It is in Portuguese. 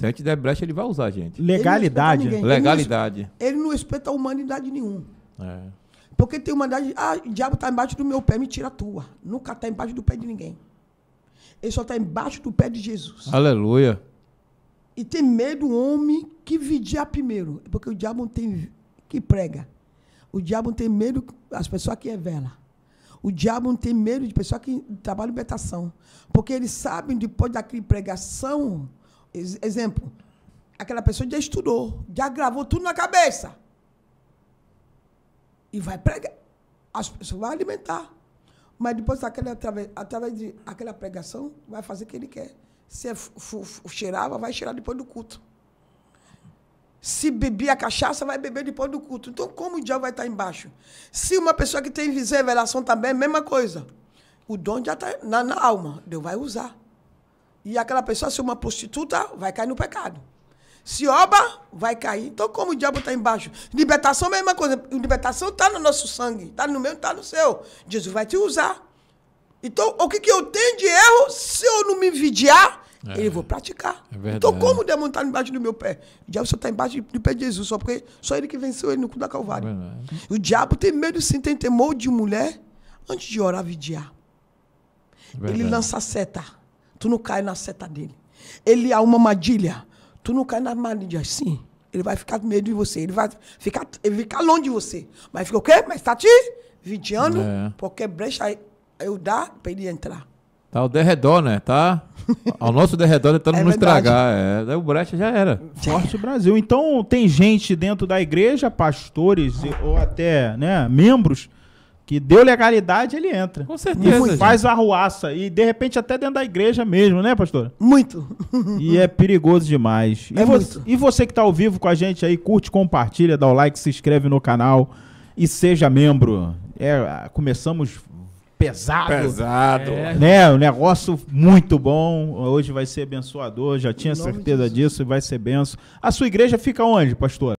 Se a gente der brecha, ele vai usar a gente. Legalidade. Ele Legalidade. Ele não, respeita a humanidade nenhum. É. Porque tem humanidade. Ah, o diabo está embaixo do meu pé, me tira a tua. Nunca está embaixo do pé de ninguém. Ele só está embaixo do pé de Jesus. Aleluia. E tem medo o homem que vigiar primeiro. É porque o diabo não tem que prega. O diabo não tem medo das pessoas que revelam. O diabo não tem medo de pessoas que trabalham libertação. Porque eles sabem, depois daquela pregação, Exemplo, aquela pessoa já estudou, já gravou tudo na cabeça. E vai pregar. As pessoas vão alimentar. Mas depois, aquele, através, através de aquela pregação, vai fazer o que ele quer. Se é cheirava, vai cheirar depois do culto. Se beber a cachaça, vai beber depois do culto. Então, como o diabo vai estar embaixo? Se uma pessoa que tem visão e revelação também, é mesma coisa. O dom já está na, na alma. Deus vai usar. E aquela pessoa, se uma prostituta, vai cair no pecado. Se oba, vai cair. Então, como o diabo está embaixo? Libertação é a mesma coisa. Libertação está no nosso sangue. Está no meu, está no seu. Jesus vai te usar. Então, o que, que eu tenho de erro, se eu não me vigiar, é, eu vou praticar. É então, como o diabo está embaixo do meu pé? O diabo só está embaixo do pé de Jesus, só porque só ele que venceu ele no cu da Calvário. É o diabo tem medo, sim, tem temor de mulher antes de orar, vigiar. Ele lança seta tu não cai na seta dele. Ele há é uma armadilha, tu não cai na armadilha assim. Ele vai ficar com medo de você, ele vai ficar, ele ficar longe de você. Mas fica o quê? Mas está te vigiando, é. porque brecha eu dá para ele entrar. Tá ao derredor, né? Tá ao nosso derredor tentando tá é nos estragar. É, daí o brecha já era. Forte Brasil. Então tem gente dentro da igreja, pastores ou até né, membros, que deu legalidade, ele entra. Com certeza. E faz gente. arruaça. E de repente até dentro da igreja mesmo, né, pastor? Muito. e é perigoso demais. É e, muito. e você que está ao vivo com a gente aí, curte, compartilha, dá o like, se inscreve no canal e seja membro. É, ah, começamos pesado. Pesado. É. Né, um negócio muito bom. Hoje vai ser abençoador, já tinha certeza disso. e vai ser benção. A sua igreja fica onde, pastor?